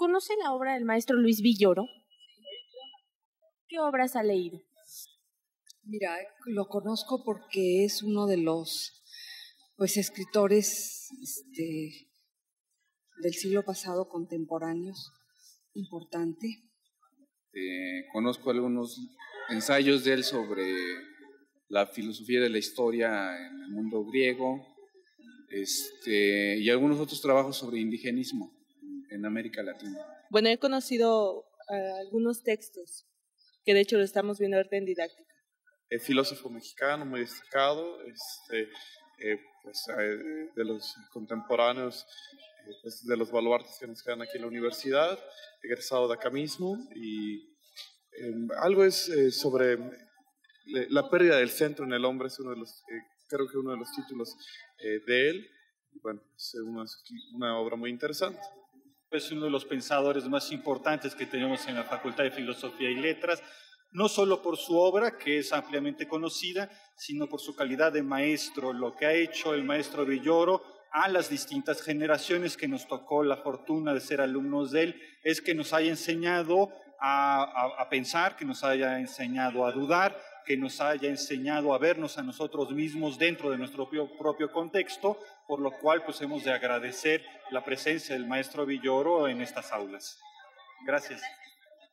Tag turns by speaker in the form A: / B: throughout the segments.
A: ¿Conoce la obra del maestro Luis Villoro? ¿Qué obras ha leído? Mira, lo conozco porque es uno de los pues escritores este, del siglo pasado contemporáneos importante. Eh, conozco algunos ensayos de él sobre la filosofía de la historia en el mundo griego este, y algunos otros trabajos sobre indigenismo.
B: América Latina?
A: Bueno, he conocido ah, algunos textos que de hecho lo estamos viendo ahorita en didáctica.
B: El filósofo mexicano muy destacado, este, eh, pues, eh, de los contemporáneos, eh, pues, de los baluartes que nos quedan aquí en la universidad, egresado de acá mismo, y em, algo es sobre la pérdida del centro en el hombre, es uno de los, creo que uno de los títulos de él, bueno, es una obra muy interesante es uno de los pensadores más importantes que tenemos en la Facultad de Filosofía y Letras, no solo por su obra, que es ampliamente conocida, sino por su calidad de maestro, lo que ha hecho el maestro Villoro a las distintas generaciones que nos tocó la fortuna de ser alumnos de él, es que nos haya enseñado a pensar, que nos haya enseñado a dudar, que nos haya enseñado a vernos a nosotros mismos dentro de nuestro propio, contexto, por lo cual pues hemos de agradecer la presencia del maestro Villoro en estas aulas. Gracias.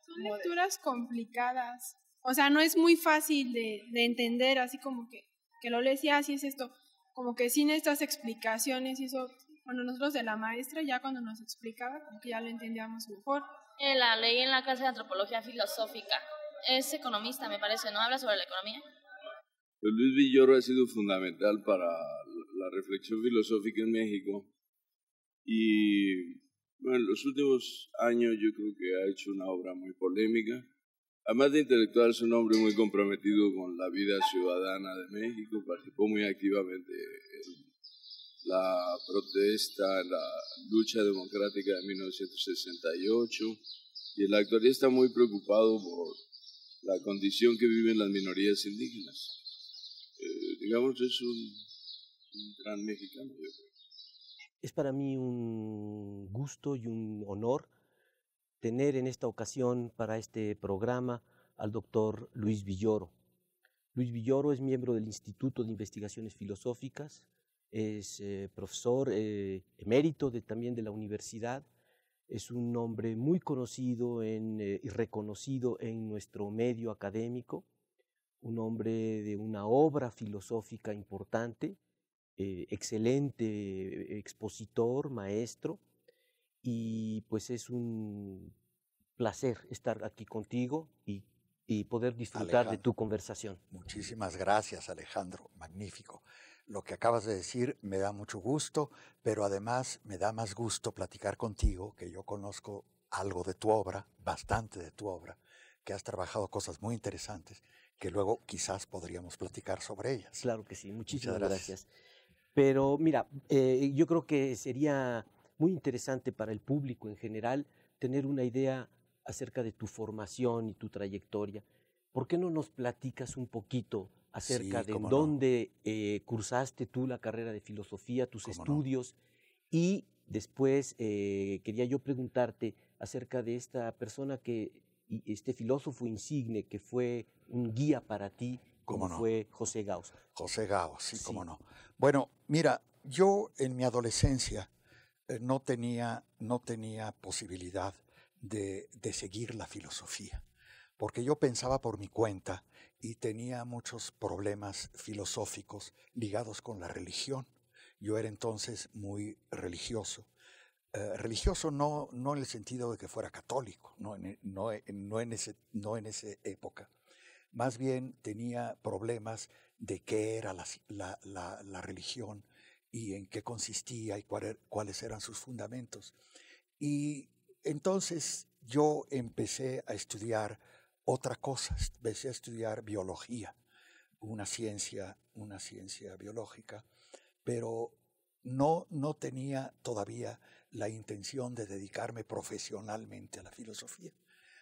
A: Son lecturas complicadas, o sea, no es muy fácil de, entender, así como que, que lo lees y así ah, es esto, como que sin estas explicaciones y eso, bueno, nosotros de la maestra ya cuando nos explicaba, como que ya
B: lo entendíamos mejor. Eh, la ley en la clase de antropología filosófica es economista, me parece, ¿no? Habla sobre la economía.
A: Pues Luis Villoro ha sido fundamental para la reflexión filosófica en México y en los últimos años yo creo que ha hecho una obra muy polémica. Además de intelectual, es un hombre muy comprometido con la vida ciudadana de México, participó muy activamente en la protesta, en la lucha democrática de 1968 y en la actualidad está muy preocupado por la condición que viven las minorías indígenas. Eh, digamos, es un, gran mexicano, Es para mí un gusto y un honor tener en esta ocasión para este programa al doctor Luis Villoro. Luis Villoro es miembro del Instituto de Investigaciones Filosóficas, es eh, profesor eh, emérito también de la universidad es un nombre muy conocido eh, y reconocido en nuestro medio académico, un hombre de una obra filosófica importante, eh, excelente expositor, maestro, y pues
B: es un placer estar aquí contigo y, poder disfrutar de tu conversación. Muchísimas gracias, Alejandro, magnífico lo que acabas de decir me da mucho gusto, pero además me da más gusto platicar contigo, que yo conozco algo de tu obra, bastante de tu obra, que has trabajado cosas muy interesantes, que luego quizás podríamos platicar sobre ellas. Claro que sí, muchísimas gracias.
A: Pero mira, eh, yo creo que sería muy interesante para el público en general tener una idea acerca de tu formación y tu trayectoria. ¿Por qué no nos platicas un poquito acerca de dónde eh, cursaste tú la carrera de filosofía, tus estudios, y después eh, quería yo preguntarte acerca de esta persona que, este filósofo insigne que fue
B: un guía para ti, como fue José Gauss. José Gauss, sí, como cómo no. Bueno, mira, yo en mi adolescencia eh, no, tenía, no tenía posibilidad de, de seguir la filosofía porque yo pensaba por mi cuenta y tenía muchos problemas filosóficos ligados con la religión. Yo era entonces muy religioso. Eh, religioso no, no en el sentido de que fuera católico, no en, no, en, ese, no en esa época. Más bien tenía problemas de qué era la, religión y en qué consistía y er, cuáles eran sus fundamentos. Y entonces yo empecé a estudiar otra cosa. Empecé a estudiar biología, una ciencia, una ciencia biológica, pero no, no tenía todavía la intención de dedicarme profesionalmente a la filosofía.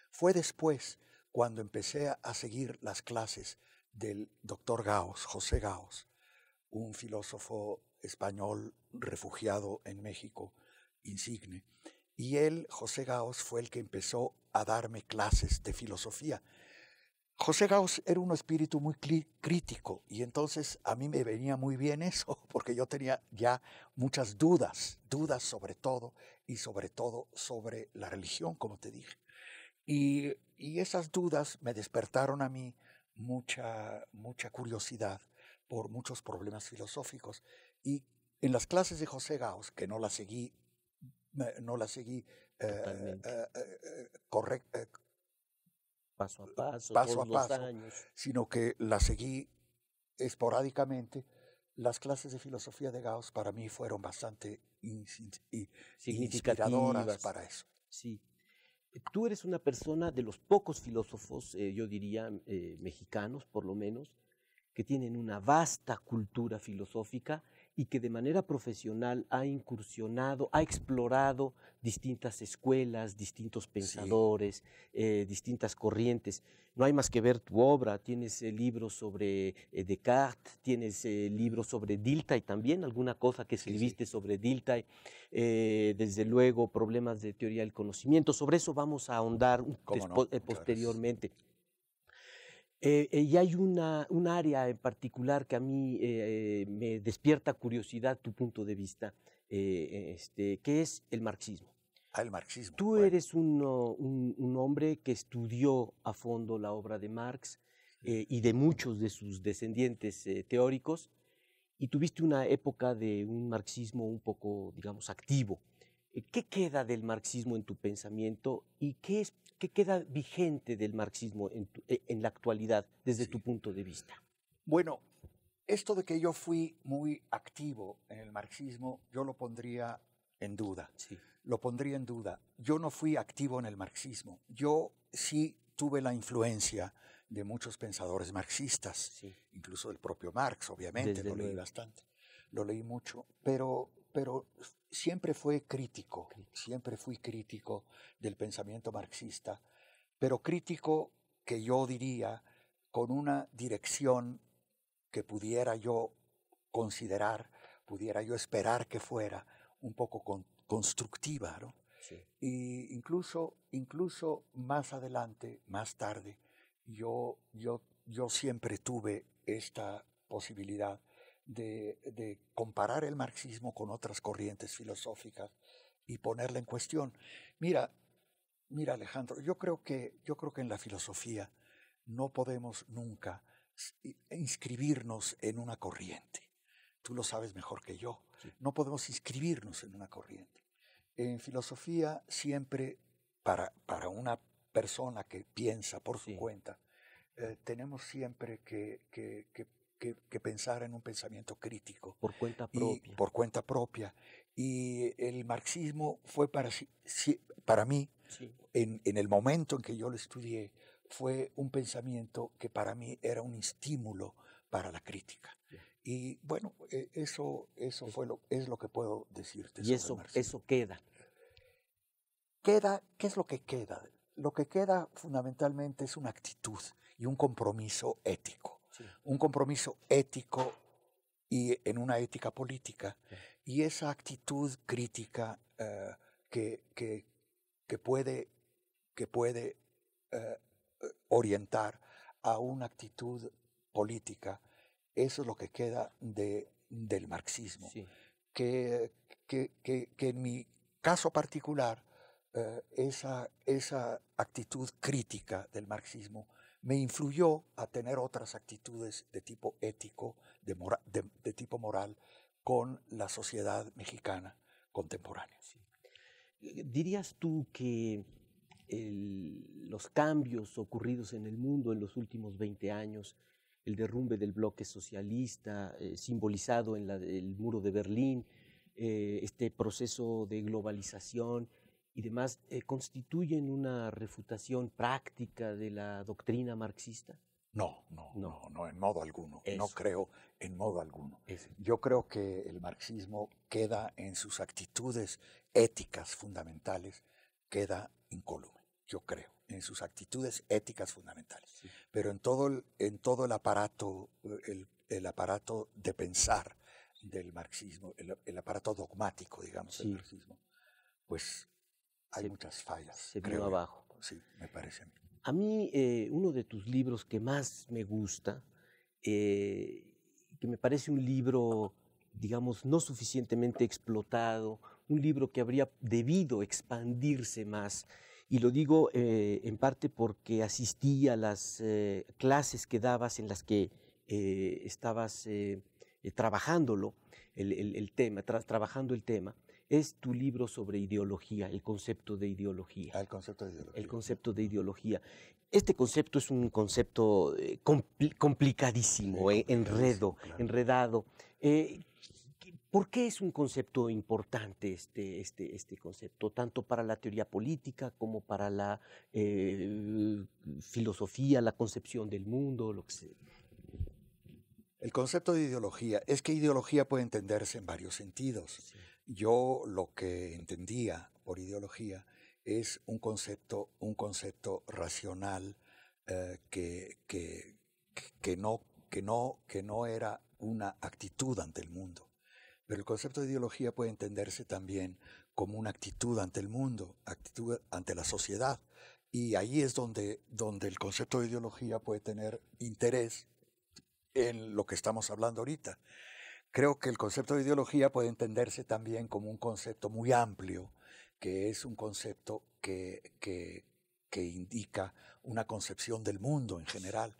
B: Fue después cuando empecé a seguir las clases del doctor Gaos, José Gaos, un filósofo español refugiado en México, insigne, y él, José Gaos, fue el que empezó a darme clases de filosofía. José Gaos era un espíritu muy crítico y entonces a mí me venía muy bien eso porque yo tenía ya muchas dudas, dudas sobre todo y sobre todo sobre la religión, como te dije. Y, esas dudas me despertaron a mí mucha, mucha curiosidad por muchos problemas filosóficos y en las clases de José Gaos, que no las seguí no la seguí eh, eh, eh, paso a paso, sino que la seguí esporádicamente. Las clases de filosofía de Gauss para mí fueron bastante significativas para eso.
A: Sí. Tú eres una persona de los pocos filósofos, yo diría mexicanos por lo menos, que tienen una vasta cultura filosófica y que de manera profesional ha incursionado, ha explorado distintas escuelas, distintos pensadores, eh, distintas corrientes. No hay más que ver tu obra, tienes el eh, libros sobre eh, Descartes, tienes libros sobre y también, alguna cosa que escribiste sobre Dilthey, desde luego problemas de teoría del conocimiento, sobre eso vamos a ahondar posteriormente. Eh, eh, y hay una, un área en particular que a mí eh, me despierta curiosidad tu punto de vista, este, que es el marxismo. Ah, el marxismo. Tú eres un, un, un, hombre que estudió a fondo la obra de Marx y de muchos de sus descendientes teóricos, y tuviste una época de un marxismo un poco, digamos, activo. ¿Qué queda del marxismo en tu pensamiento y qué es ¿Qué queda vigente del marxismo en, eh, la actualidad
B: desde tu punto de vista? Bueno, esto de que yo fui muy activo en el marxismo, yo lo pondría en duda. Lo pondría en duda. Yo no fui activo en el marxismo. Yo sí tuve la influencia de muchos pensadores marxistas, incluso del propio Marx, obviamente, lo leí bastante, lo leí mucho, pero, pero siempre fue crítico, siempre fui crítico del pensamiento marxista, pero crítico que yo diría con una dirección que pudiera yo considerar, pudiera yo esperar que fuera un poco constructiva, ¿no? Y incluso, incluso más adelante, más tarde, yo, yo, yo siempre tuve esta posibilidad de, comparar el marxismo con otras corrientes filosóficas y ponerla en cuestión. Mira, mira Alejandro, yo creo que, yo creo que en la filosofía no podemos nunca inscribirnos en una corriente. Tú lo sabes mejor que yo. No podemos inscribirnos en una corriente. En filosofía siempre, para, para una persona que piensa por su cuenta, eh, tenemos siempre que, que, que que, pensar en un pensamiento crítico. Por cuenta propia. Y, por cuenta propia. Y el marxismo fue para, para mí, en, en, el momento en que yo lo estudié, fue un pensamiento que para mí era un estímulo para la crítica. Y bueno, e, eso, eso es lo que puedo decirte. Y eso, eso queda. queda. ¿Qué es lo que queda? Lo que queda fundamentalmente es una actitud y un compromiso ético un compromiso ético y en una ética política. Y esa actitud crítica eh, que, puede, eh, orientar a una actitud política, eso es lo que queda del marxismo. Que, en mi caso particular, eh, esa actitud crítica del marxismo me influyó a tener otras actitudes de tipo ético, de, tipo moral, con la sociedad mexicana contemporánea. ¿Dirías tú
A: que los cambios ocurridos en el mundo en los últimos 20 años, el derrumbe del bloque socialista, eh, simbolizado en el muro de Berlín, eh, este proceso de globalización, y demás, eh, constituyen una refutación práctica de la doctrina marxista?
B: No, no, no, no, en modo alguno. No creo en modo alguno. Yo creo que el marxismo queda en sus actitudes éticas fundamentales, queda incólume, yo creo, en sus actitudes éticas fundamentales. Pero en todo el, en todo el aparato, el, aparato de pensar del marxismo, el, aparato dogmático, digamos, del marxismo, pues hay muchas fallas. Se vino abajo. Sí, me parece.
A: A mí eh, uno de tus libros que más me gusta, eh, que me parece un libro, digamos, no suficientemente explotado, un libro que habría debido expandirse más, y lo digo eh, en parte porque asistí a las clases que dabas en las que estabas trabajándolo, el, tema, trabajando el tema es tu libro sobre ideología, el concepto de ideología. Ah, el concepto de ideología. El concepto de ideología. Este concepto es un concepto eh, eh, complicadísimo, enredo, enredado. Eh, ¿Por qué es un concepto importante este, este, este concepto, tanto para la teoría política como para la filosofía, la concepción del mundo,
B: lo que sea? El concepto de ideología es que ideología puede entenderse en varios sentidos. Sí. Yo lo que entendía por ideología es un concepto, un concepto racional eh, que, no, que no era una actitud ante el mundo. Pero el concepto de ideología puede entenderse también como una actitud ante el mundo, actitud ante la sociedad. Y ahí es donde, donde el concepto de ideología puede tener interés en lo que estamos hablando ahorita creo que el concepto de ideología puede entenderse también como un concepto muy amplio, que es un concepto que, que, que indica una concepción del mundo en general.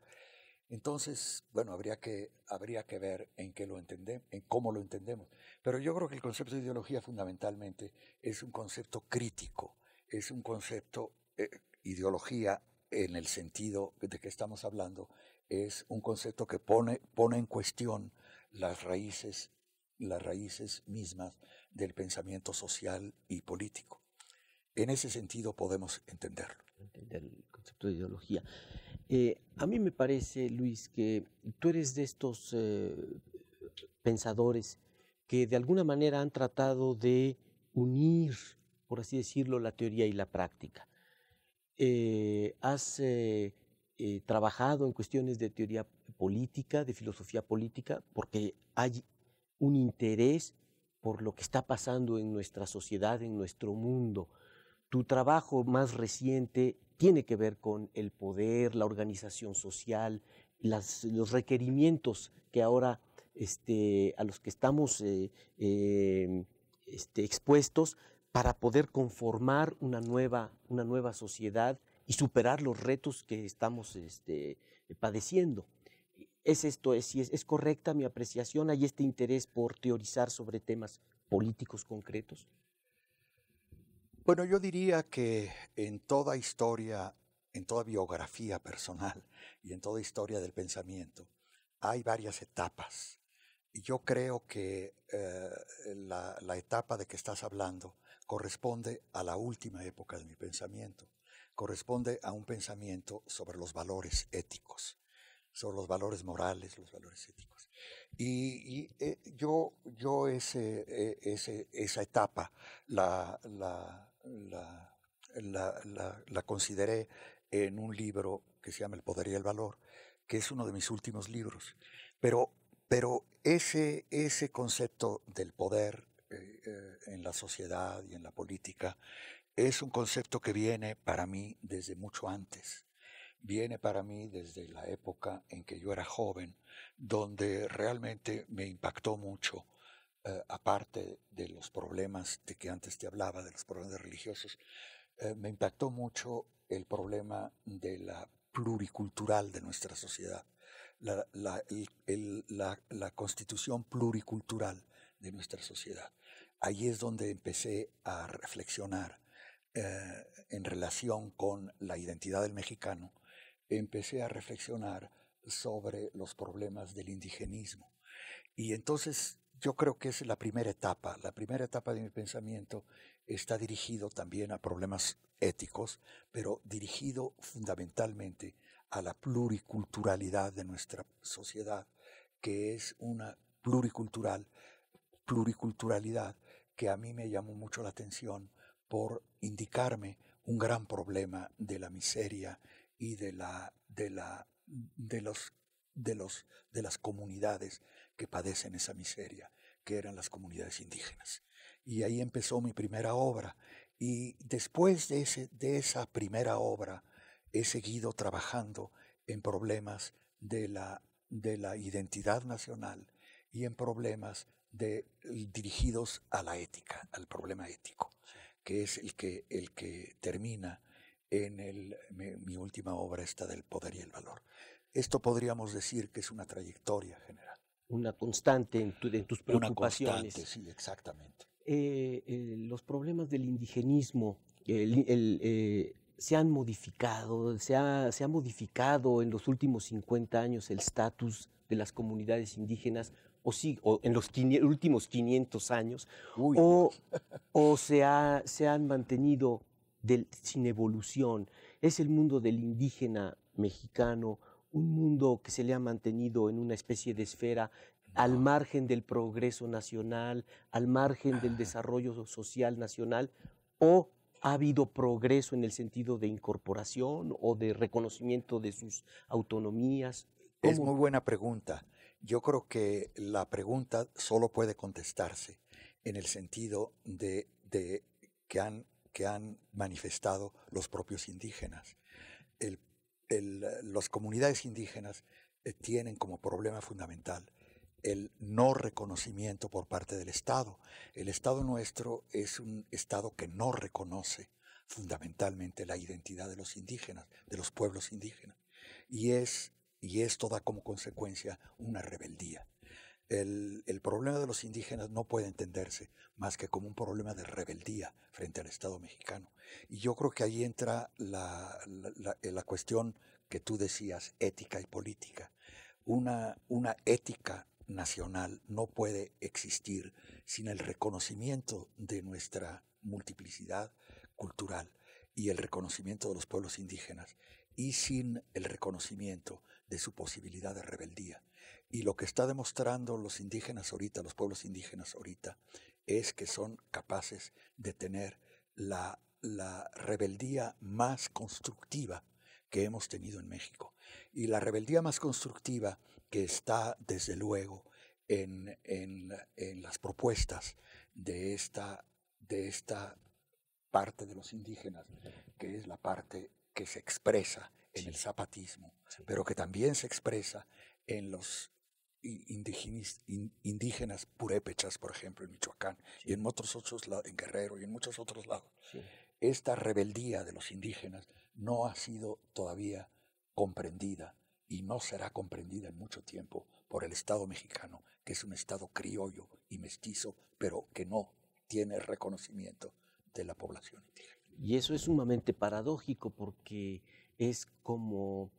B: Entonces, bueno, habría que, habría que ver en qué lo entendemos, en cómo lo entendemos. Pero yo creo que el concepto de ideología fundamentalmente es un concepto crítico, es un concepto, eh, ideología en el sentido de que estamos hablando, es un concepto que pone, pone en cuestión las raíces, las raíces mismas del pensamiento social y político. En ese sentido podemos entenderlo. Entender el concepto de ideología. Eh, a mí me parece,
A: Luis, que tú eres de estos eh, pensadores que de alguna manera han tratado de unir, por así decirlo, la teoría y la práctica. Eh, has trabajado en cuestiones de teoría política, de filosofía política, porque hay un interés por lo que está pasando en nuestra sociedad, en nuestro mundo. Tu trabajo más reciente tiene que ver con el poder, la organización social, los requerimientos que ahora este, a los que estamos eh, em, este, expuestos para poder conformar una nueva, una nueva sociedad y superar los retos que estamos este, padeciendo. ¿Es esto, es, correcta mi apreciación? ¿Hay este interés por teorizar
B: sobre temas políticos concretos? Bueno, yo diría que en toda historia, en toda biografía personal y en toda historia del pensamiento, hay varias etapas. Y yo creo que eh, la, etapa de que estás hablando corresponde a la última época de mi pensamiento, corresponde a un pensamiento sobre los valores éticos son los valores morales, los valores éticos. Y, eh, yo, yo ese, eh, esa etapa la, la, la, la, consideré en un libro que se llama El Poder y el Valor, que es uno de mis últimos libros. Pero, pero ese, ese concepto del poder eh, en la sociedad y en la política es un concepto que viene para mí desde mucho antes viene para mí desde la época en que yo era joven, donde realmente me impactó mucho, eh, aparte de los problemas de que antes te hablaba, de los problemas religiosos, eh, me impactó mucho el problema de la pluricultural de nuestra sociedad, la, constitución pluricultural de nuestra sociedad. Ahí es donde empecé a reflexionar eh, en relación con la identidad del mexicano empecé a reflexionar sobre los problemas del indigenismo. Y entonces yo creo que es la primera etapa. La primera etapa de mi pensamiento está dirigido también a problemas éticos, pero dirigido fundamentalmente a la pluriculturalidad de nuestra sociedad, que es una pluricultural, pluriculturalidad que a mí me llamó mucho la atención por indicarme un gran problema de la miseria y de la la de los de los de las comunidades que padecen esa miseria, que eran las comunidades indígenas. Y ahí empezó mi primera obra y después de ese de esa primera obra he seguido trabajando en problemas de la de la identidad nacional y en problemas dirigidos a la ética, al problema ético, que es el que, el que termina en mi, última obra está del poder y el valor. Esto podríamos decir que es una trayectoria general. Una constante en, tus preocupaciones. Una constante, sí, exactamente.
A: Eh, eh, los problemas del indigenismo eh, se han modificado, se ha, se modificado en los últimos 50 años el estatus de las comunidades indígenas o, sí, o en los últimos 500 años, o, se, se, han mantenido sin evolución, es el mundo del indígena mexicano, un mundo que se le ha mantenido en una especie de esfera al margen del progreso nacional, al margen del desarrollo social nacional, o ha habido progreso en el sentido de incorporación o de reconocimiento de sus autonomías.
B: Es muy buena pregunta. Yo creo que la pregunta solo puede contestarse en el sentido de, de que han que han manifestado los propios indígenas. las comunidades indígenas eh, tienen como problema fundamental el no reconocimiento por parte del Estado. El Estado nuestro es un Estado que no reconoce fundamentalmente la identidad de los indígenas, de los pueblos indígenas. y esto da como consecuencia una rebeldía el, problema de los indígenas no puede entenderse más que como un problema de rebeldía frente al Estado mexicano. Y yo creo que ahí entra la, eh, cuestión que tú decías, ética y política. una ética nacional no puede existir sin el reconocimiento de nuestra multiplicidad cultural y el reconocimiento de los pueblos indígenas y sin el reconocimiento de su posibilidad de rebeldía. Y lo que está demostrando los indígenas ahorita, los pueblos indígenas ahorita, es que son capaces de tener la, rebeldía más constructiva que hemos tenido en México. Y la rebeldía más constructiva que está, desde luego, en, las propuestas de esta, de esta parte de los indígenas, que es la parte que se expresa en el zapatismo, pero que también se expresa en los indígenas purépechas, por ejemplo, en Michoacán y en otros otros en Guerrero y en muchos otros lados. Esta rebeldía de los indígenas no ha sido todavía comprendida y no será comprendida en mucho tiempo por el Estado mexicano, que es un Estado criollo y mestizo, pero que no tiene reconocimiento de la población indígena.
A: Y eso es sumamente paradójico porque es como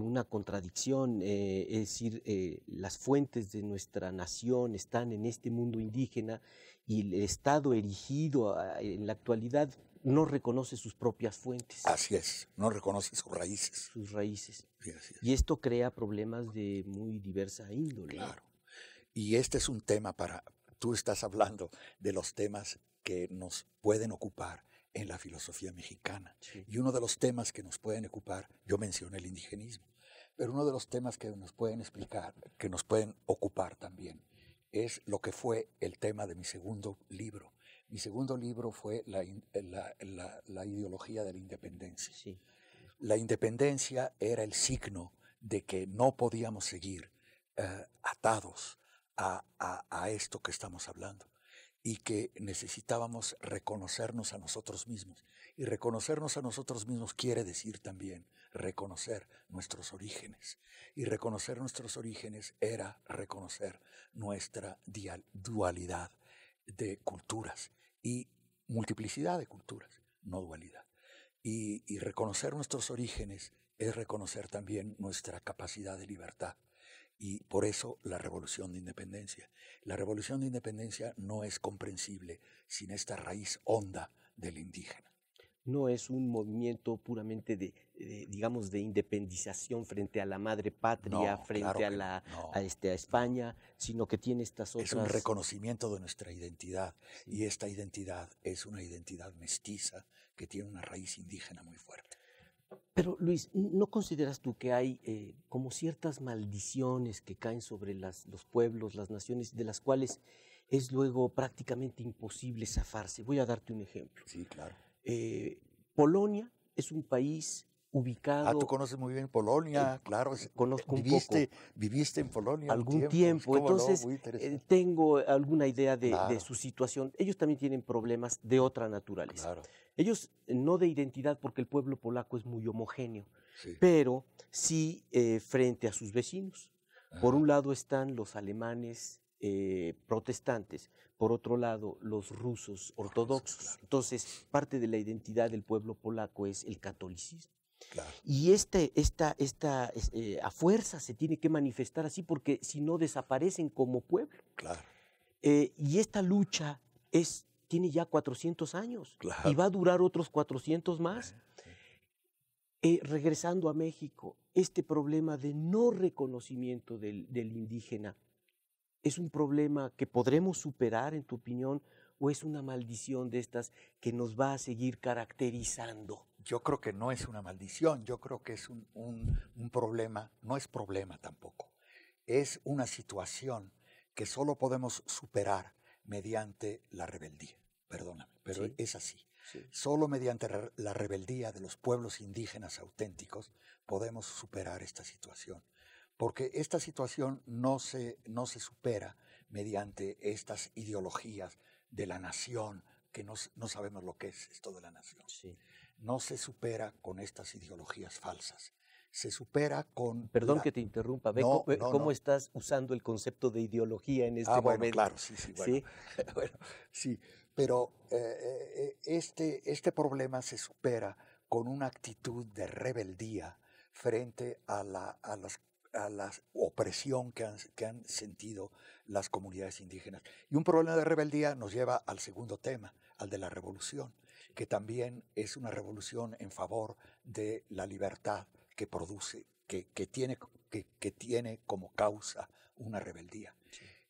A: una contradicción, eh, es decir, eh, las fuentes de nuestra nación están en este mundo indígena y el Estado erigido ah, en la actualidad no reconoce sus propias fuentes.
B: Así es, no reconoce sus raíces. Sus raíces.
A: Y esto crea
B: problemas de muy diversa índole. Claro. Y este es un tema para, tú estás hablando de los temas que nos pueden ocupar en la filosofía mexicana. Y uno de los temas que nos pueden ocupar, yo mencioné el indigenismo, pero uno de los temas que nos pueden explicar, que nos pueden ocupar también, es lo que fue el tema de mi segundo libro. Mi segundo libro fue la, la, la, ideología de la independencia. La independencia era el signo de que no podíamos seguir eh, atados a, a, a esto que estamos hablando y que necesitábamos reconocernos a nosotros mismos. Y reconocernos a nosotros mismos quiere decir también reconocer nuestros orígenes. Y reconocer nuestros orígenes era reconocer nuestra dualidad de culturas y multiplicidad de culturas, no dualidad. Y, reconocer nuestros orígenes es reconocer también nuestra capacidad de libertad y por eso la revolución de independencia. La revolución de independencia no es comprensible sin esta raíz honda del indígena. No es
A: un movimiento puramente de, digamos, de independización frente a la madre patria, frente a, la,
B: este, España, sino que tiene estas otras... Es un reconocimiento de nuestra identidad. Y esta identidad es una identidad mestiza que tiene una raíz indígena muy fuerte.
A: Pero Luis, ¿no consideras tú que hay eh, como ciertas maldiciones que caen sobre los pueblos, las naciones, de las cuales es luego prácticamente imposible zafarse? Voy a darte un ejemplo. Sí, claro. Eh, Polonia es un país Ah, tú conoces muy bien Polonia, eh, claro. Conozco viviste, un poco. Viviste en Polonia. Algún tiempo. Entonces, eh, tengo alguna idea de, su situación. Ellos también tienen problemas de otra naturaleza. Ellos eh, no de identidad, porque el pueblo polaco es muy homogéneo, pero sí frente a sus vecinos. Por un lado están los alemanes protestantes, por otro lado los rusos ortodoxos. Entonces, parte de la identidad del pueblo polaco es el catolicismo. Y este, esta, eh, a fuerza se tiene que manifestar así porque si no desaparecen como pueblo. Claro. Eh, y esta lucha es, tiene ya 400 años y va a durar otros 400 más. Eh, regresando a México, este problema de no reconocimiento del, del indígena es un problema que podremos superar, en tu opinión, o es una maldición de estas que nos va a seguir caracterizando?
B: yo creo que no es una maldición, yo creo que es un, problema, no es problema tampoco, es una situación que solo podemos superar mediante la rebeldía, perdóname, pero es así. Solo mediante la rebeldía de los pueblos indígenas auténticos podemos superar esta situación, porque esta situación no se, no se supera mediante estas ideologías de la nación, que no, no sabemos lo que es esto de la nación. Sí no se supera con estas ideologías falsas. Se supera con... Perdón que te interrumpa, cómo,
A: estás usando el concepto de ideología en este ah, momento. Bueno, claro, sí, sí,
B: bueno. ¿Sí? pero eh, eh, eh, este, este problema se supera con una actitud de rebeldía frente a la, a las opresión que han, que han, sentido las comunidades indígenas. Y un problema de rebeldía nos lleva al segundo tema, al de la revolución que también es una revolución en favor de la libertad que produce, que, tiene, que, tiene como causa una rebeldía.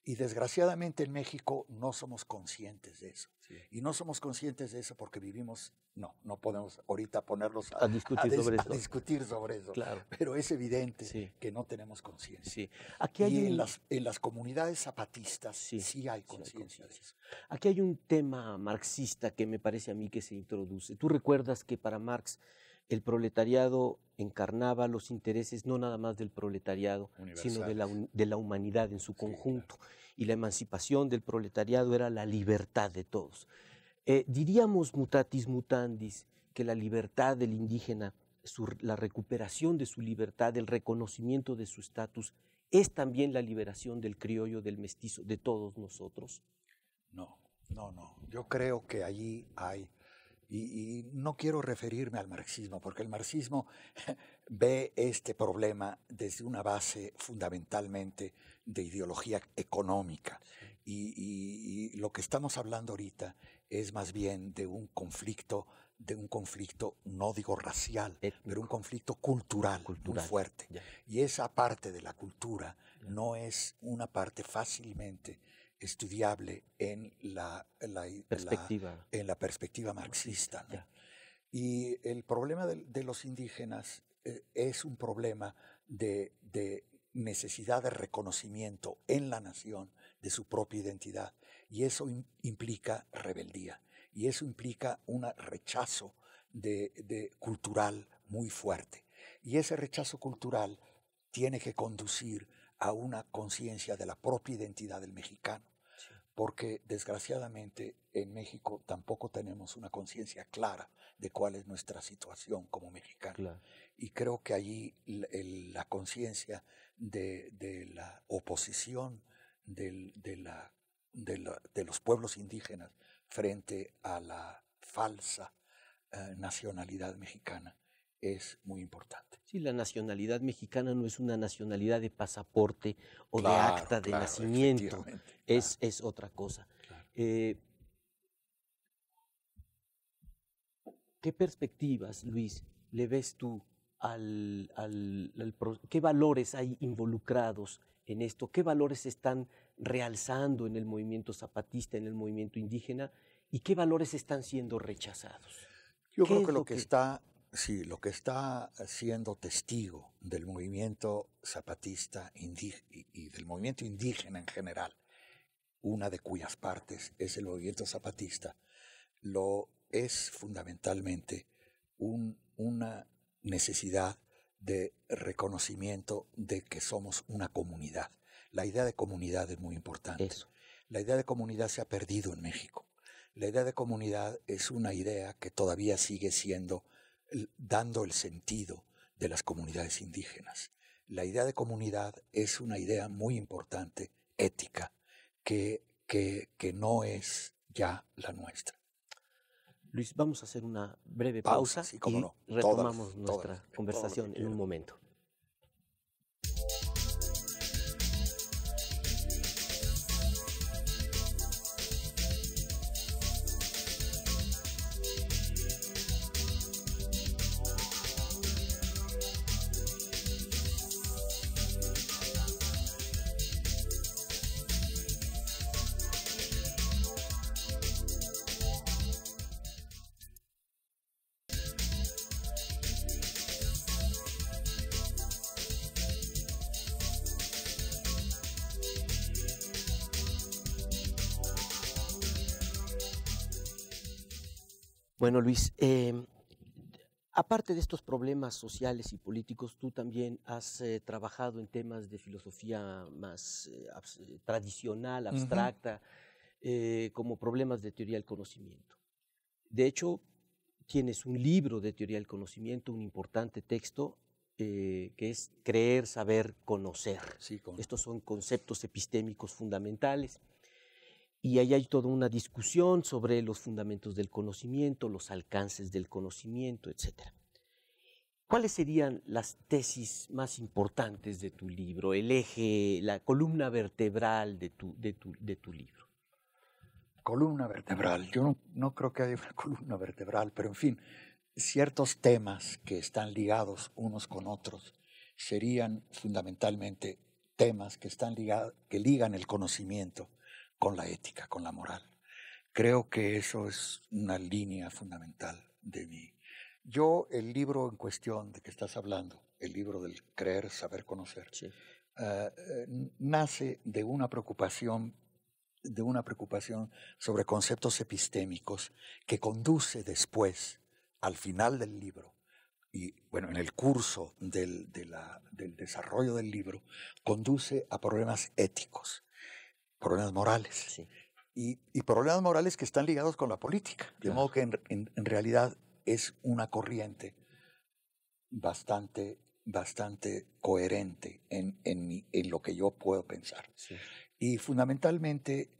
B: Y desgraciadamente en México no somos conscientes de eso. Y no somos conscientes de eso porque vivimos, no, no podemos ahorita ponerlos a, discutir, sobre a discutir, sobre eso. Claro. Pero es evidente que no tenemos conciencia. Aquí hay y en, las, en, las, comunidades zapatistas sí, hay conciencia de
A: eso. Aquí hay un tema marxista que me parece a mí que se introduce. Tú recuerdas que para Marx el proletariado encarnaba los intereses no nada más del proletariado, sino de la, humanidad en su conjunto. Y la emancipación del proletariado era la libertad de todos. Eh, diríamos mutatis mutandis que la libertad del indígena, la recuperación de su libertad, el reconocimiento de su estatus, es también la liberación del criollo, del mestizo, de todos nosotros.
B: No, no, no. Yo creo que allí hay y, no quiero referirme al marxismo, porque el marxismo ve este problema desde una base fundamentalmente de ideología económica. Y, lo que estamos hablando ahorita es más bien de un conflicto, de un conflicto no digo racial, pero un conflicto cultural, muy fuerte. Y esa parte de la cultura no es una parte fácilmente estudiable en la, perspectiva. en la perspectiva marxista. Y el problema de, los indígenas eh, es un problema de, necesidad de reconocimiento en la nación de su propia identidad. Y eso implica rebeldía. Y eso implica un rechazo de, cultural muy fuerte. Y ese rechazo cultural tiene que conducir a una conciencia de la propia identidad del mexicano. Porque desgraciadamente en México tampoco tenemos una conciencia clara de cuál es nuestra situación como mexicano. Y creo que allí la, conciencia de, la oposición de, los pueblos indígenas frente a la falsa eh, nacionalidad mexicana es muy importante.
A: Sí, la nacionalidad mexicana no es una nacionalidad de pasaporte o de acta de nacimiento, es, es otra cosa. Eh, ¿Qué perspectivas, Luis, le ves tú al, al, qué valores hay involucrados en esto, qué valores están realzando en el movimiento zapatista, en
B: el movimiento indígena y qué valores están siendo rechazados. Yo creo que lo que está Sí, lo que está siendo testigo del movimiento zapatista y del movimiento indígena en general, una de cuyas partes es el movimiento zapatista, lo es fundamentalmente una necesidad de reconocimiento de que somos una comunidad. La idea de comunidad es muy importante. La idea de comunidad se ha perdido en México. La idea de comunidad es una idea que todavía sigue siendo dando el sentido de las comunidades indígenas. La idea de comunidad es una idea muy importante, ética, que, no es ya la nuestra. Luis, vamos a hacer una breve pausa, y no, retomamos nuestra conversación en
A: un momento. Bueno, Luis, em, aparte de estos problemas sociales y políticos, tú también has eh, trabajado en temas de filosofía más eh, eh, tradicional, abstracta, como problemas de teoría del conocimiento. De hecho, tienes un libro de teoría del conocimiento, un importante texto que es creer, saber, conocer. Estos son conceptos epistémicos fundamentales. Y ahí hay toda una discusión sobre los fundamentos del conocimiento, los alcances del conocimiento, etc. ¿Cuáles serían las tesis más importantes de tu libro, el eje, la columna vertebral de tu, libro?
B: Columna vertebral. Yo no, creo que haya una columna vertebral, pero en fin, ciertos temas que están ligados unos con otros serían fundamentalmente temas que, están ligados, que ligan el conocimiento con la ética, con la moral. Creo que eso es una línea fundamental de mí. Yo, el libro en cuestión de que estás hablando, el libro del creer, saber, conocer, eh, eh, nace de una preocupación de una preocupación sobre conceptos epistémicos que conduce después, al final del libro, y bueno, en el curso del desarrollo del libro, conduce a problemas éticos problemas morales. Y, problemas morales que están ligados con la política. De modo que en, realidad es una corriente bastante, bastante coherente en, en lo que yo puedo pensar. Y fundamentalmente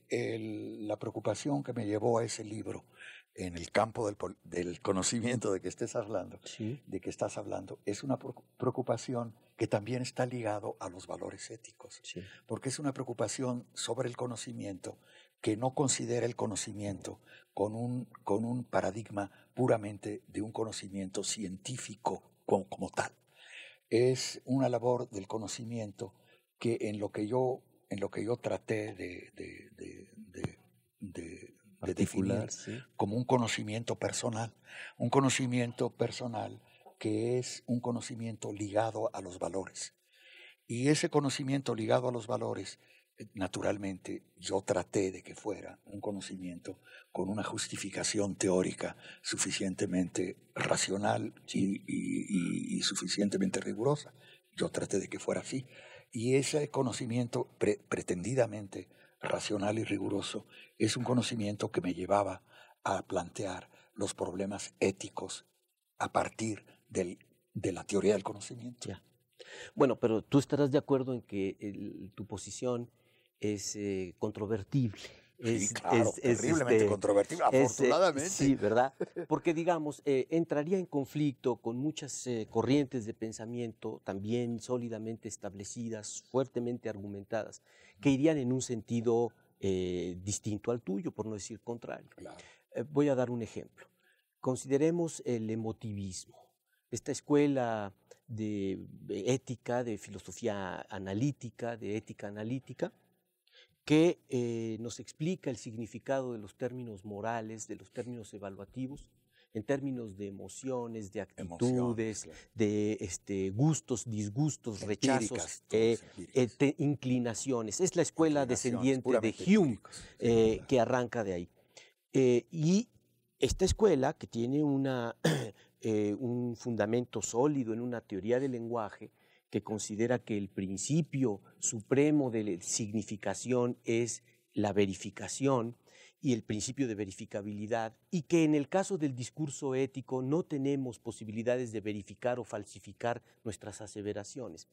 B: la preocupación que me llevó a ese libro en el campo del, del conocimiento de que estés hablando, de que estás hablando, es una preocupación que también está ligado a los valores éticos, porque es una preocupación sobre el conocimiento que no considera el conocimiento con un, con un paradigma puramente de un conocimiento científico como, tal. Es una labor del conocimiento que en lo que yo, en lo que yo traté de, de, definir como un conocimiento personal. Un conocimiento personal que es un conocimiento ligado a los valores. Y ese conocimiento ligado a los valores, eh, naturalmente, yo traté de que fuera un conocimiento con una justificación teórica suficientemente racional y, suficientemente rigurosa. Yo traté de que fuera así. Y ese conocimiento pretendidamente racional y riguroso es un conocimiento que me llevaba a plantear los problemas éticos a partir de de la teoría del conocimiento.
A: Bueno, pero tú estarás de acuerdo en que tu posición es eh, controvertible. sí, claro, terriblemente este, controvertible, eh, afortunadamente. sí, ¿verdad? Porque, digamos, eh, entraría en conflicto con muchas corrientes de pensamiento también sólidamente establecidas, fuertemente argumentadas, que irían en un sentido distinto al tuyo, por no decir contrario. voy a dar un ejemplo. Consideremos el emotivismo esta escuela de ética, de filosofía analítica, de ética analítica, que eh, nos explica el significado de los términos morales, de los términos evaluativos, en términos de emociones, de actitudes, de este, gustos, disgustos, rechazos, eh, inclinaciones. Es la escuela descendiente de Hume eh, que arranca de ahí. y esta escuela, que tiene eh, un fundamento sólido en una teoría del lenguaje, que considera que el principio supremo de significación es la verificación y el principio de verificabilidad, y que en el caso del discurso ético no tenemos posibilidades de verificar o falsificar nuestras aseveraciones.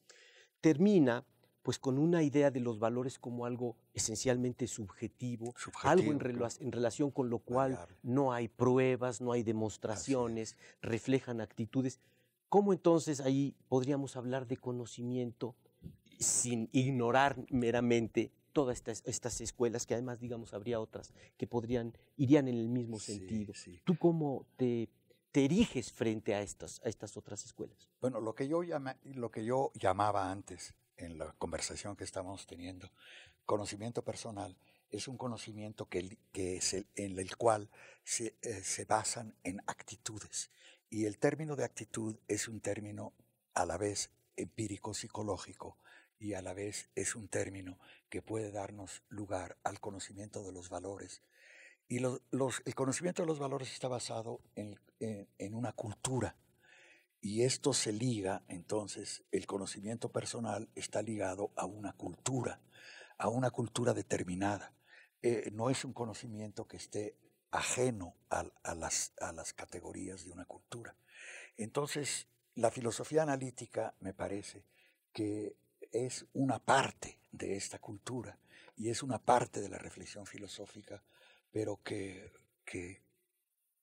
A: Termina pues con una idea de los valores como algo esencialmente subjetivo, algo en, relación con lo cual no hay pruebas, no hay demostraciones, reflejan actitudes. ¿Cómo entonces ahí podríamos hablar de conocimiento sin ignorar meramente todas estas, escuelas, que además, digamos, habría otras que
B: podrían, irían en el mismo sentido? ¿Tú cómo te te eriges frente a estas, a estas otras escuelas? Bueno, lo que yo llamaba antes en la conversación que estamos teniendo, conocimiento personal es un conocimiento que, que es en el cual se, eh, se basan en actitudes. Y el término de actitud es un término a la vez empírico-psicológico y a la vez es un término que puede darnos lugar al conocimiento de los valores. Y los, el conocimiento de los valores está basado en, en, en una cultura y esto se liga, entonces, el conocimiento personal está ligado a una cultura, a una cultura determinada. Eh, no es un conocimiento que esté ajeno a, a, las, a las categorías de una cultura. Entonces, la filosofía analítica, me parece, que es una parte de esta cultura y es una parte de la reflexión filosófica, pero que, que,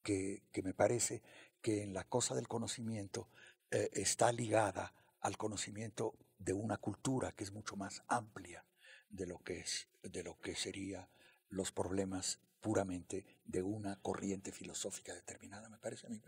B: que, que me parece que en la cosa del conocimiento eh, está ligada al conocimiento de una cultura que es mucho más amplia de lo que, es, de lo que serían los problemas puramente de una corriente filosófica determinada, me parece a mí.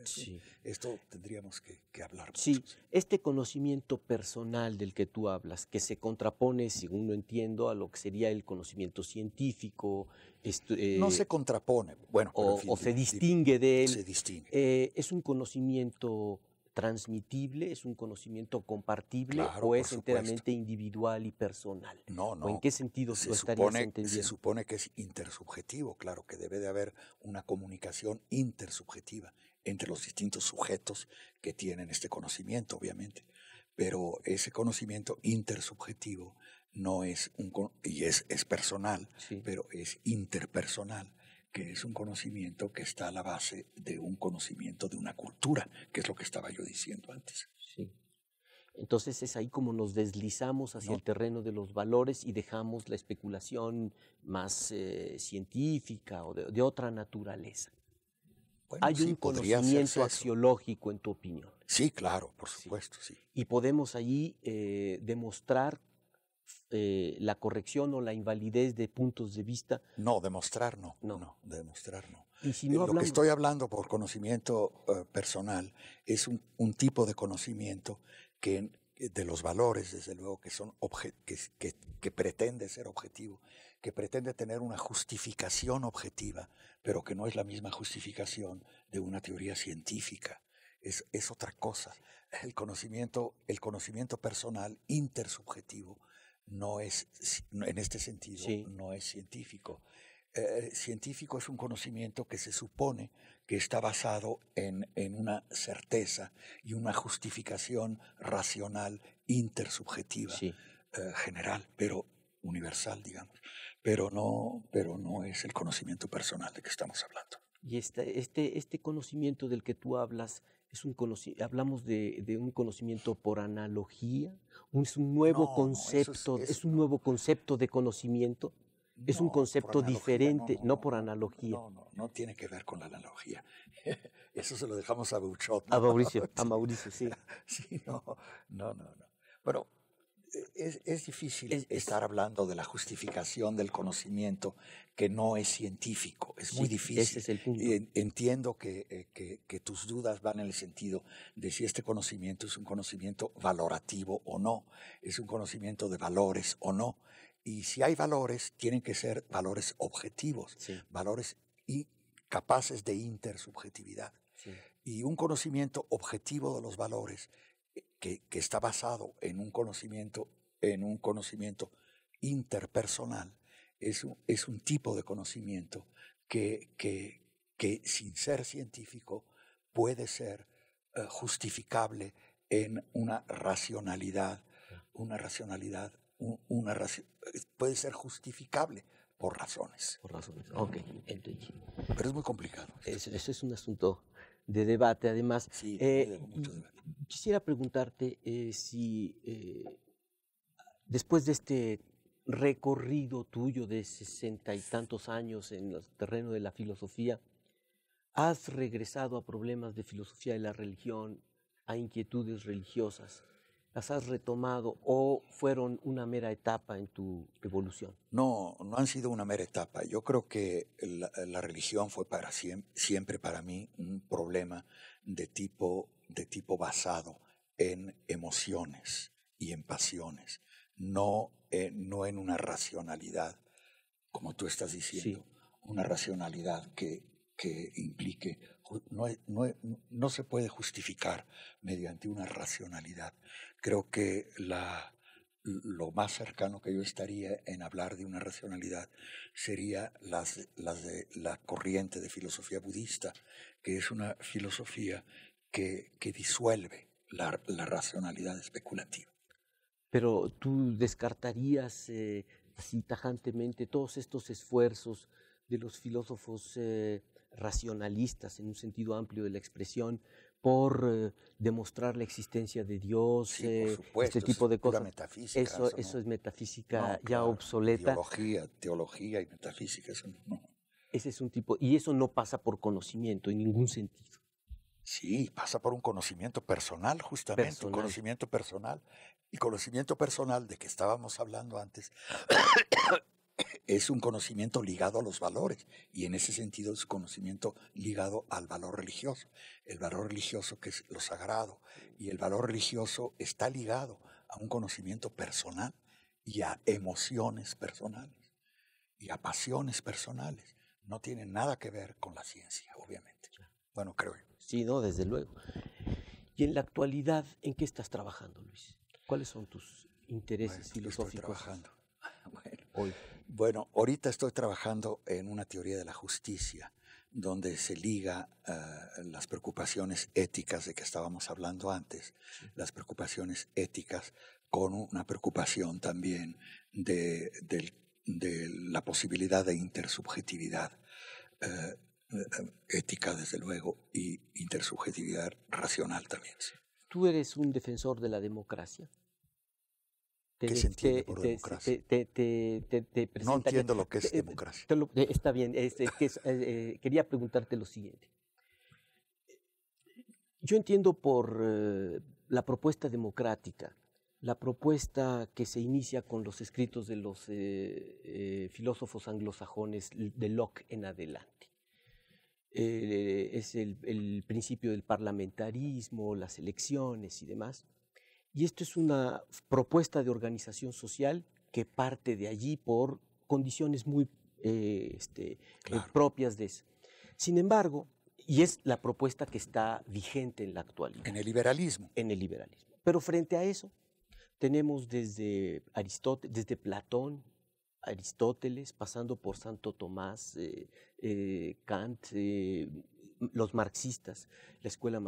B: Esto tendríamos que, hablar. sí.
A: este conocimiento personal del que tú hablas, que se contrapone, según lo entiendo, a lo que sería el conocimiento científico. Eh, no se
B: contrapone, bueno. O, se distingue
A: de él. Se distingue. Eh, es un conocimiento transmitible, es un conocimiento compartible o es enteramente individual y
B: personal? No, no. ¿En qué sentido se supone, que es intersubjetivo, claro, que debe de haber una comunicación intersubjetiva entre los distintos sujetos que tienen este conocimiento, obviamente. Pero ese conocimiento intersubjetivo no es un, y es, personal, pero es interpersonal que es un conocimiento que está a la base de un conocimiento de una cultura, que es lo que estaba yo diciendo antes. Sí. Entonces es ahí como nos deslizamos
A: hacia el terreno de los valores y dejamos la especulación más eh, científica o de, otra naturaleza. Hay un conocimiento axiológico en tu opinión. Sí, claro, por supuesto, sí. Y podemos allí eh, demostrar eh, la corrección o la invalidez de puntos de vista. No, demostrar no. No, no
B: demostrar no. Eh, lo que estoy hablando por conocimiento eh, personal es un, un, tipo de conocimiento que de los valores, desde luego, que, son que, que, pretende ser objetivo, que pretende tener una justificación objetiva, pero que no es la misma justificación de una teoría científica. Es, es, otra cosa. El conocimiento, el conocimiento personal intersubjetivo no es, en este sentido, no es científico. Eh, científico es un conocimiento que se supone que está basado en, una certeza y una justificación racional intersubjetiva eh, general, pero universal, digamos, pero no, pero no es el conocimiento personal de que estamos hablando.
A: Y este, este, este conocimiento del que tú hablas es un hablamos de, un conocimiento por analogía, es un nuevo concepto, es, un nuevo concepto de conocimiento, es un concepto diferente, no, por analogía.
B: No, no, no tiene que ver con la analogía. Eso se lo dejamos a Bouchot. A Mauricio, a Mauricio, sí. sí, no, no, no. Bueno, es, difícil estar hablando de la justificación del conocimiento que no es científico. Es muy difícil. Ese es el punto. Entiendo eh, que, tus dudas van en el sentido de si este conocimiento es un conocimiento valorativo o no, es un conocimiento de valores o no. Y si hay valores, tienen que ser valores objetivos, valores y capaces de intersubjetividad. Y un conocimiento objetivo de los valores que, está basado en un conocimiento, en un conocimiento interpersonal, es un, es un tipo de conocimiento que, que, que sin ser científico puede ser eh, justificable en una racionalidad, una racionalidad, una eh, puede ser justificable por razones. Por razones, ok,
A: Pero es muy complicado. Ese es un asunto de debate, además. Eh, quisiera preguntarte eh, si eh, después de este recorrido tuyo de sesenta y tantos años en el terreno de la filosofía, has regresado a problemas de filosofía de la religión, a inquietudes religiosas las has retomado o fueron una mera etapa en tu evolución?
B: No, no han sido una mera etapa. Yo creo que la, religión fue para siempre, para mí un problema de tipo, de tipo basado en emociones y en pasiones, no, eh, no en una racionalidad, como tú estás diciendo, una racionalidad que, que implique, no se puede justificar mediante una racionalidad Creo que lo más cercano que yo estaría en hablar de una racionalidad sería las, de la corriente de filosofía budista, que es una filosofía que, disuelve la, racionalidad especulativa.
A: Pero tú descartarías eh, tajantemente todos estos esfuerzos de los filósofos eh, racionalistas, en un sentido amplio de la expresión, por eh, demostrar la existencia de Dios, eh, este tipo de cosas. eso, eso, es
B: metafísica ya obsoleta. Teología, teología y metafísica, Ese es un tipo, y eso no pasa por conocimiento en ningún sentido. Sí, pasa por un conocimiento personal, justamente, un conocimiento personal. Y conocimiento personal de que estábamos hablando antes es un conocimiento ligado a los valores y en ese sentido es conocimiento ligado al valor religioso, el valor religioso que es lo sagrado y el valor religioso está ligado a un conocimiento personal y a emociones personales y a pasiones personales. No tiene nada que ver con la ciencia, obviamente. Bueno, creo yo.
A: Sí, no, desde luego. Y en la actualidad, ¿en qué estás trabajando, Luis? ¿Cuáles son tus intereses filosóficos?
B: Estoy trabajando. hoy. Bueno, ahorita estoy trabajando en una teoría de la justicia, donde se liga ah, las preocupaciones éticas de que estábamos hablando antes, las preocupaciones éticas con una preocupación también de, la posibilidad de intersubjetividad. Eh, eh, ética, desde luego, y intersubjetividad racional también.
A: ¿Tú eres un defensor de la democracia?
B: ¿Qué
A: no entiendo lo que es eh, democracia. Eh, está bien, este, eh, quería preguntarte lo siguiente. Yo entiendo por la propuesta democrática, la propuesta que se inicia con los escritos de los filósofos anglosajones de Locke en adelante. es el, principio del parlamentarismo, las elecciones y demás. Y esto es una propuesta de organización social que parte de allí por condiciones muy eh, este, eh, propias de eso. Sin embargo, y es la propuesta que está vigente en la actualidad. En el liberalismo. En el liberalismo. Pero frente a eso, tenemos desde, Aristóteles, desde Platón, Aristóteles, pasando por Santo Tomás, eh, Kant, los marxistas, la escuela,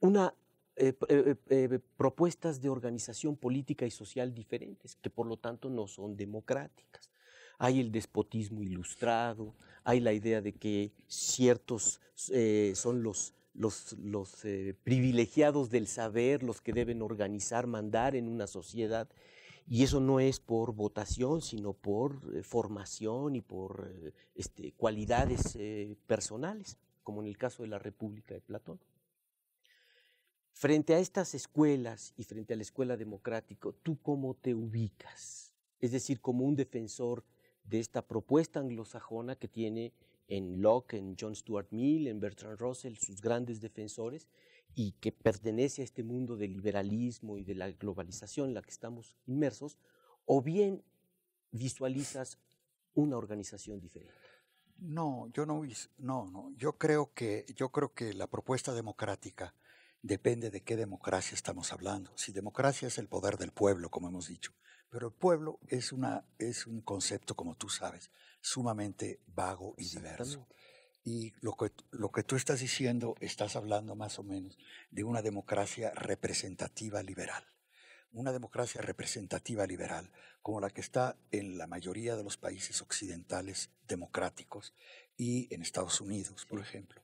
A: una eh, eh, eh, propuestas de organización política y social diferentes, que por lo tanto no son democráticas. Hay el despotismo ilustrado, hay la idea de que ciertos son los, los, privilegiados del saber los que deben organizar, mandar en una sociedad, y eso no es por votación, sino por formación y por este, cualidades personales, como en el caso de la República de Platón. Frente a estas escuelas y frente a la escuela democrática, ¿tú cómo te ubicas? Es decir, como un defensor de esta propuesta anglosajona que tiene en Locke, en John Stuart Mill, en Bertrand Russell, sus grandes defensores, y que pertenece a este mundo del liberalismo y de la globalización en la que estamos inmersos, o
B: bien visualizas una organización diferente. No, yo no, no, no. Yo creo que yo creo que la propuesta democrática Depende de qué democracia estamos hablando. Si democracia es el poder del pueblo, como hemos dicho, pero el pueblo es, una, es un concepto, como tú sabes, sumamente vago y diverso. Y lo que, lo que tú estás diciendo, estás hablando más o menos de una democracia representativa liberal. Una democracia representativa liberal, como la que está en la mayoría de los países occidentales democráticos y en Estados Unidos, por ejemplo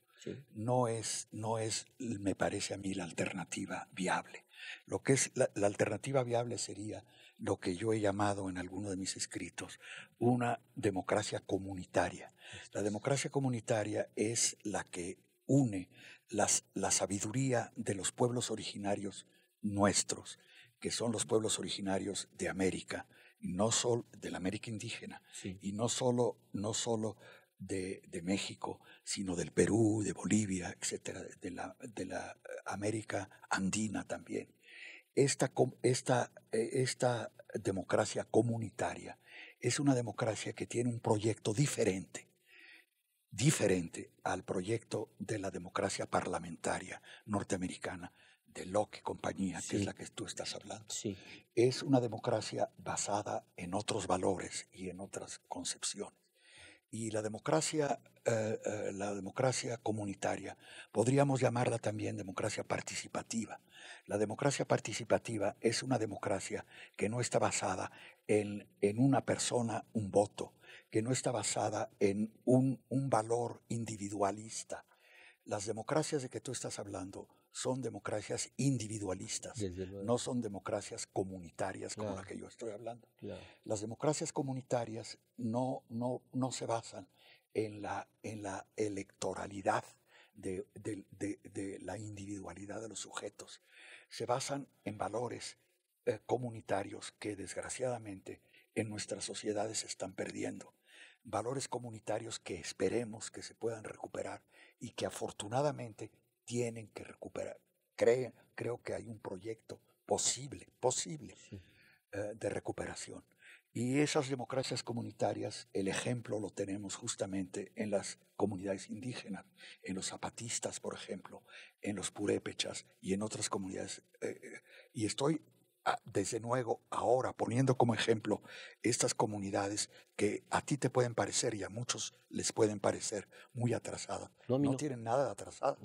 B: no, es, no es, me parece a mí, la alternativa viable. Lo que es la, alternativa viable sería lo que yo he llamado en algunos de mis escritos una democracia comunitaria. La democracia comunitaria es la que une la sabiduría de los pueblos originarios nuestros, que son los pueblos originarios de América, no solo de la América indígena, y no solo, no solo de, México, sino del Perú, de Bolivia, etcétera, de la, eh, América andina también. Esta, eh, esta, democracia comunitaria es una democracia que tiene un proyecto diferente diferente al proyecto de la democracia parlamentaria norteamericana de Locke y compañía, que es la que tú estás hablando. Es una democracia basada en otros valores y en otras concepciones y eh, eh, la democracia, comunitaria, podríamos llamarla también democracia participativa. La democracia participativa es una democracia que no está basada en, una persona, un voto, que no está basada en un, un valor individualista. Las democracias de que tú estás hablando son democracias individualistas, no son democracias comunitarias como la que yo estoy hablando. Las democracias comunitarias no, se basan en la, en la electoralidad de, la individualidad de los sujetos, se basan en valores eh, comunitarios que desgraciadamente en nuestras sociedades se están perdiendo valores comunitarios que esperemos que se puedan recuperar y que afortunadamente tienen que recuperar. Creo, creo que hay un proyecto posible, posible, eh, de recuperación. Y esas democracias comunitarias, el ejemplo lo tenemos justamente en las comunidades indígenas, en los zapatistas, por ejemplo, en los purépechas y en otras comunidades. Eh, eh, y estoy Ah, desde luego ahora poniendo como ejemplo estas comunidades que a ti te pueden parecer y a muchos les pueden parecer muy atrasadas. No, tienen nada de atrasado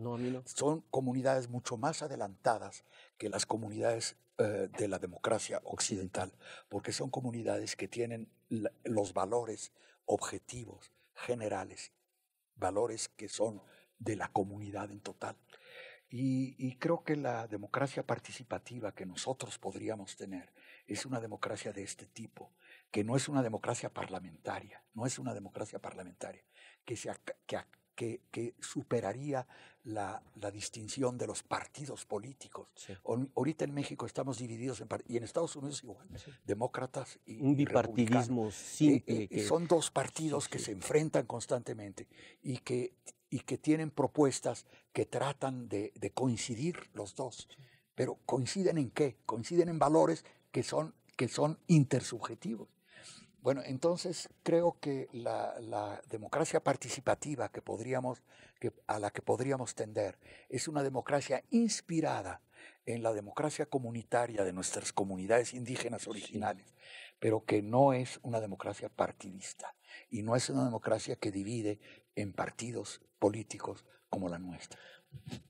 B: Son comunidades mucho más adelantadas que las comunidades eh, de la democracia occidental, porque son comunidades que tienen los valores objetivos generales, valores que son de la comunidad en total. Y, creo que la democracia participativa que nosotros podríamos tener es una democracia de este tipo, que no es una democracia parlamentaria, no es una democracia parlamentaria, que, sea que, que, superaría la, la, distinción de los partidos políticos. Ahorita en México estamos divididos y en Estados Unidos igual, demócratas y un bipartidismo eh, eh, simple. Eh, son dos partidos que se enfrentan constantemente y que y que tienen propuestas que tratan de, coincidir los dos. Pero coinciden en qué? Coinciden en valores que son, que son intersubjetivos. Bueno, entonces creo que la, democracia participativa que podríamos, que, a la que podríamos tender es una democracia inspirada en la democracia comunitaria de nuestras comunidades indígenas originales, pero que no es una democracia partidista y no es una democracia que divide en partidos políticos como la nuestra.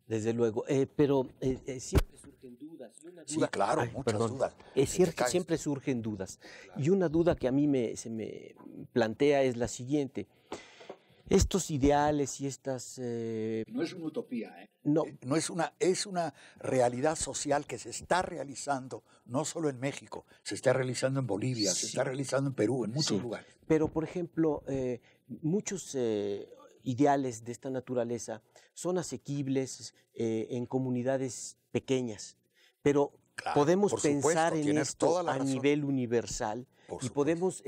A: Desde luego, eh, pero siempre surgen dudas. sí, claro, muchas dudas. Es eh, cierto siempre surgen dudas. Y una duda que a mí se me plantea es la siguiente estos ideales
B: y estas... Eh, no es una utopía, ¿eh? No. Eh, no es, una, es una realidad social que se está realizando, no solo en México, se está realizando en Bolivia, se está realizando en Perú, en muchos lugares.
A: Pero, por ejemplo, eh, muchos ideales de esta naturaleza son asequibles en comunidades pequeñas, pero podemos pensar en esto a nivel universal y podemos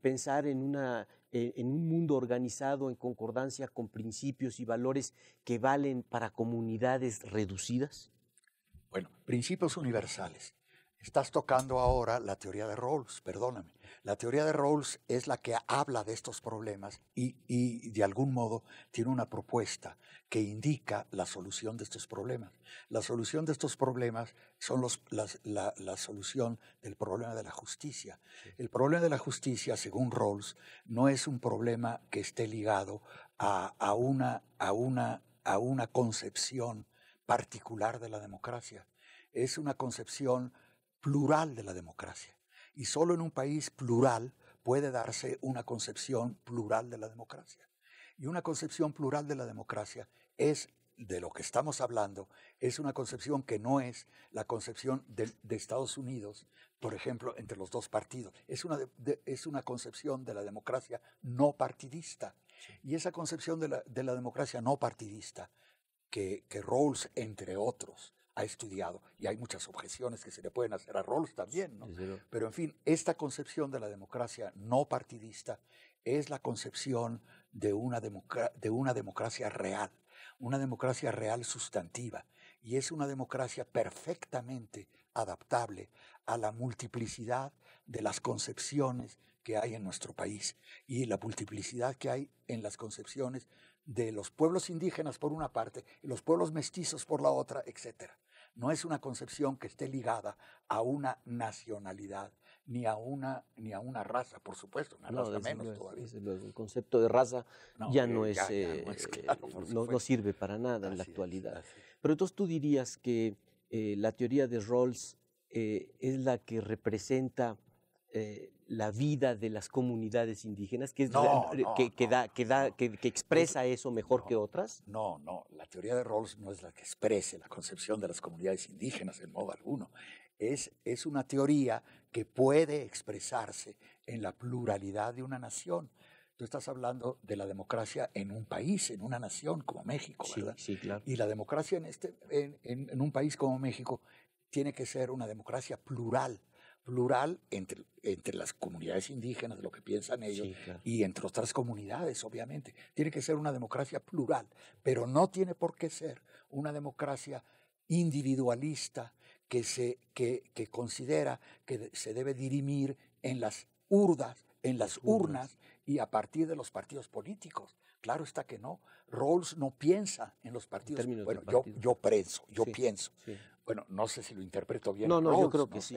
A: pensar en una en un mundo organizado en concordancia con
B: principios y valores que valen para comunidades reducidas? Bueno, principios universales. Estás tocando ahora la teoría de Rawls, perdóname. La teoría de Rawls es la que habla de estos problemas y, de algún modo tiene una propuesta que indica la solución de estos problemas. La solución de estos problemas son la, solución del problema de la justicia. El problema de la justicia, según Rawls, no es un problema que esté ligado a, una, a, una, a una concepción particular de la democracia. Es una concepción plural de la democracia. Y solo en un país plural puede darse una concepción plural de la democracia. Y una concepción plural de la democracia es de lo que estamos hablando es una concepción que no es la concepción de, Estados Unidos, por ejemplo, entre los dos partidos. Es una, concepción de la democracia no partidista. Y esa concepción de la, democracia no partidista, que, que Rawls, entre otros, ha estudiado. Y hay muchas objeciones que se le pueden hacer a Rawls también, ¿no? Pero en fin, esta concepción de la democracia no partidista es la concepción de una, de una democracia real, una democracia real sustantiva, y es una democracia perfectamente adaptable a la multiplicidad de las concepciones que hay en nuestro país y la multiplicidad que hay en las concepciones de los pueblos indígenas por una parte los pueblos mestizos por la otra, etcétera no es una concepción que esté ligada a una nacionalidad, ni a una, ni a una raza, por supuesto, no, menos
A: todavía. el concepto de raza eh, ya, no es, eh, no sirve para nada en la actualidad. Pero entonces tú dirías que eh, la teoría de Rawls es la que representa eh, la vida de las comunidades indígenas, que, que, expresa eso
B: mejor que otras? No, no, la teoría de Rawls no es la que exprese la concepción de las comunidades indígenas en modo alguno. Es, es una teoría que puede expresarse en la pluralidad de una nación. Tú estás hablando de la democracia en un país, en una nación como México, ¿verdad? Y la democracia en, este, en un país como México tiene que ser una democracia plural, plural entre, entre las comunidades indígenas, de lo que piensan ellos, y entre otras comunidades, obviamente. Tiene que ser una democracia plural, pero no tiene por qué ser una democracia individualista que, se, que, considera que se debe dirimir en las urdas, en las urnas y a partir de los partidos políticos. Claro está que no. Rawls no piensa en los partidos. bueno, yo, yo, yo pienso. Bueno, no sé si lo interpreto bien. No, no, yo creo que sí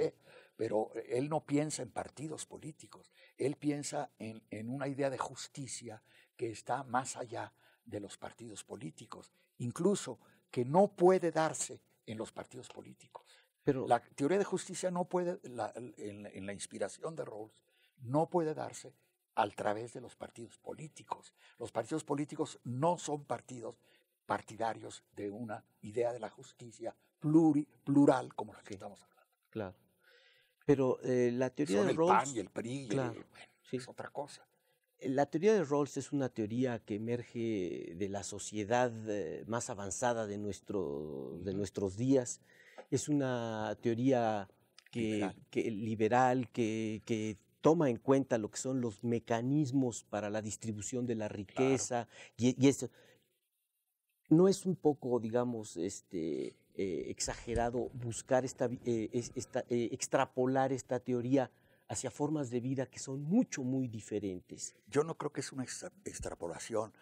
B: pero él no piensa en partidos políticos, él piensa en, una idea de justicia que está más allá de los partidos políticos, incluso que no puede darse en los partidos políticos. Pero la teoría de justicia no puede, en, la inspiración de Rawls, no puede darse a través de los partidos políticos. Los partidos políticos no son partidos partidarios de una idea de la justicia plural como la que estamos hablando.
A: Claro. Pero la teoría de Rawls. es otra cosa. Eh, la teoría de Rawls es una teoría que emerge de la sociedad eh, más avanzada de, nuestro, de nuestros días. Es una teoría que, liberal, que, toma en cuenta lo que son los mecanismos para la distribución de la riqueza. y, eso no es un poco, digamos, este, eh, exagerado buscar esta, eh, eh, extrapolar esta teoría hacia formas de vida que
B: son mucho, muy diferentes. Yo no creo que es una extrapolación.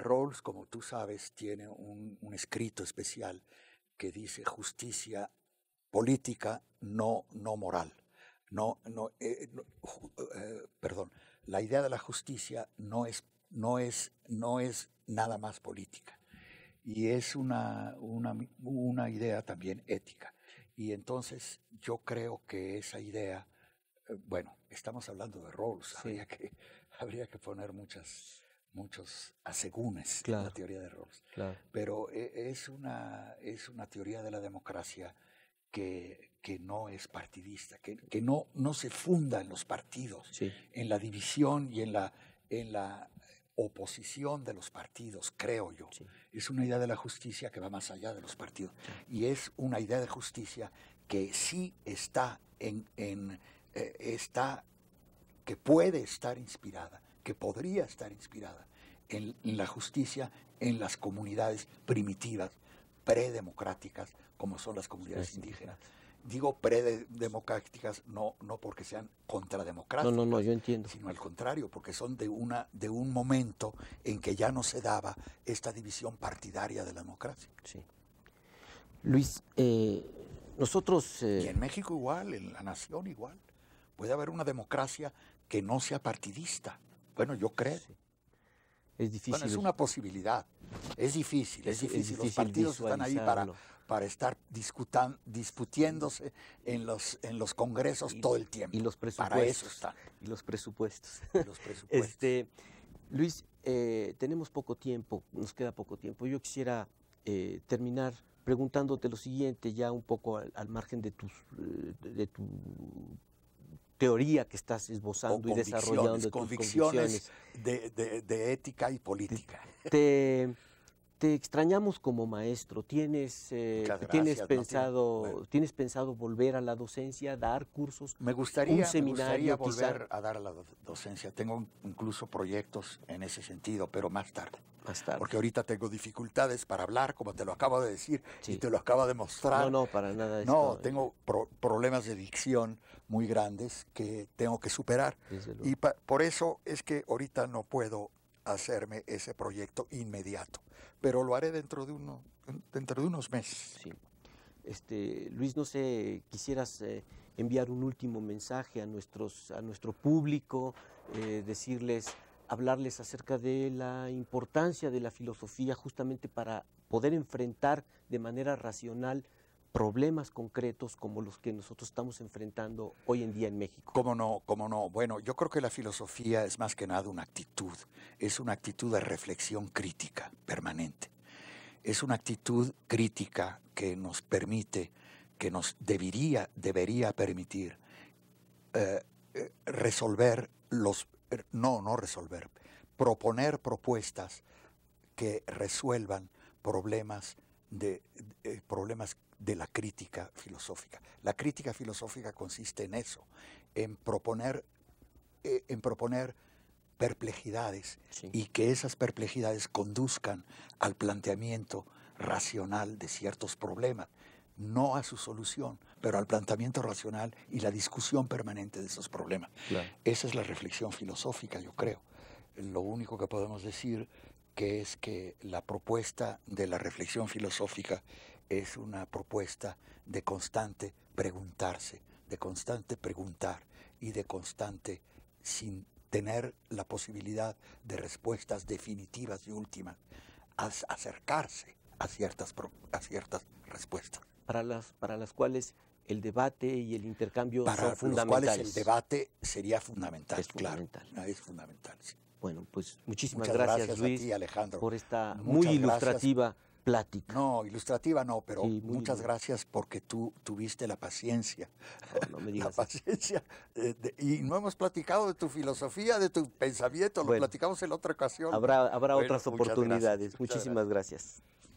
B: Rawls, como tú sabes, tiene un, escrito especial que dice justicia política, no, no moral. No, perdón, la idea de la justicia no es, no es, no es nada más política y es una, una, una idea también ética. Y entonces yo creo que esa idea, eh, bueno, estamos hablando de Rawls, habría, que, habría que poner muchas, muchos asegúnes en la teoría de Rawls. Pero eh, es una, es una teoría de la democracia que, no es partidista, que, que no, no se funda en los partidos, en la división y en la, en la oposición de los partidos, creo yo. Es una idea de la justicia que va más allá de los partidos. Y es una idea de justicia que sí está en, eh, que puede estar inspirada, que podría estar inspirada en, la justicia en las comunidades primitivas, predemocráticas, como son las comunidades indígenas digo predemocráticas no no porque sean contrademocráticas. No,
A: no, no, yo entiendo. Sino
B: al contrario, porque son de una de un momento en que ya no se daba esta división partidaria de la democracia. Sí.
A: Luis, eh,
B: nosotros eh, y en México igual, en la nación igual. Puede haber una democracia que no sea partidista. Bueno, yo creo. Es difícil. es una posibilidad. es difícil. Es difícil Los partidos están ahí para, para estar discutan, discutiéndose en los, en los congresos todo el tiempo. Y los presupuestos. Para eso están. Y
A: los presupuestos. este, Luis, eh, tenemos poco tiempo, nos queda poco tiempo. Yo quisiera eh, terminar preguntándote lo siguiente, ya un poco al, margen eh, de, tu teoría que estás esbozando y desarrollando. Convicciones, tus convicciones. De, de, ética y política. Te, te extrañamos como maestro. ¿Tienes, eh, ¿tienes, pensado, ¿tienes pensado volver a la docencia, dar cursos? Me un seminario, volver a
B: dar a la docencia. Tengo incluso proyectos en ese sentido, pero más tarde. Más Porque ahorita tengo dificultades para hablar, como te lo acabo de decir y te lo acabo de mostrar. No, no, para nada. No, eh. tengo problemas de dicción muy grandes que tengo que superar. Y por eso es que ahorita no puedo hacerme ese proyecto inmediato pero lo haré dentro de, dentro de unos meses. Este,
A: Luis, no sé, quisieras eh, enviar un último mensaje a, nuestro público, eh, decirles, hablarles acerca de la importancia de la filosofía justamente para poder enfrentar de manera racional problemas concretos como los que nosotros estamos enfrentando hoy en día en México. ¿Cómo no? ¿Cómo no? Bueno, yo
B: creo que la filosofía es más que nada una actitud, es una actitud de reflexión crítica permanente, es una actitud crítica que nos permite, que nos debería, debería permitir eh, eh, resolver los, er, no, no resolver, proponer propuestas que resuelvan problemas de, eh, problemas de la crítica filosófica. La crítica filosófica consiste en eso, en proponer, eh, en proponer perplejidades y que esas perplejidades conduzcan al planteamiento racional de ciertos problemas, no a su solución, pero al planteamiento racional y la discusión permanente de esos problemas. Esa es la reflexión filosófica, yo creo. Lo único que podemos decir que es que la propuesta de la reflexión filosófica es una propuesta de constante preguntarse, de constante preguntar y de constante sin tener la posibilidad de respuestas definitivas y últimas, acercarse a ciertas, a ciertas respuestas.
A: Para las, para las cuales el debate y el intercambio para son fundamentales. cuales el debate
B: sería fundamental, es fundamental. Es fundamental, Bueno, pues muchísimas gracias, Luis, y Alejandro. por esta muy ilustrativa no, ilustrativa no, pero muchas gracias porque tú tuviste la paciencia. No, me digas. La paciencia. Eh, y no hemos platicado de tu filosofía, de tu pensamiento, lo platicamos en otra ocasión. Habrá, otras oportunidades. Muchísimas
A: gracias.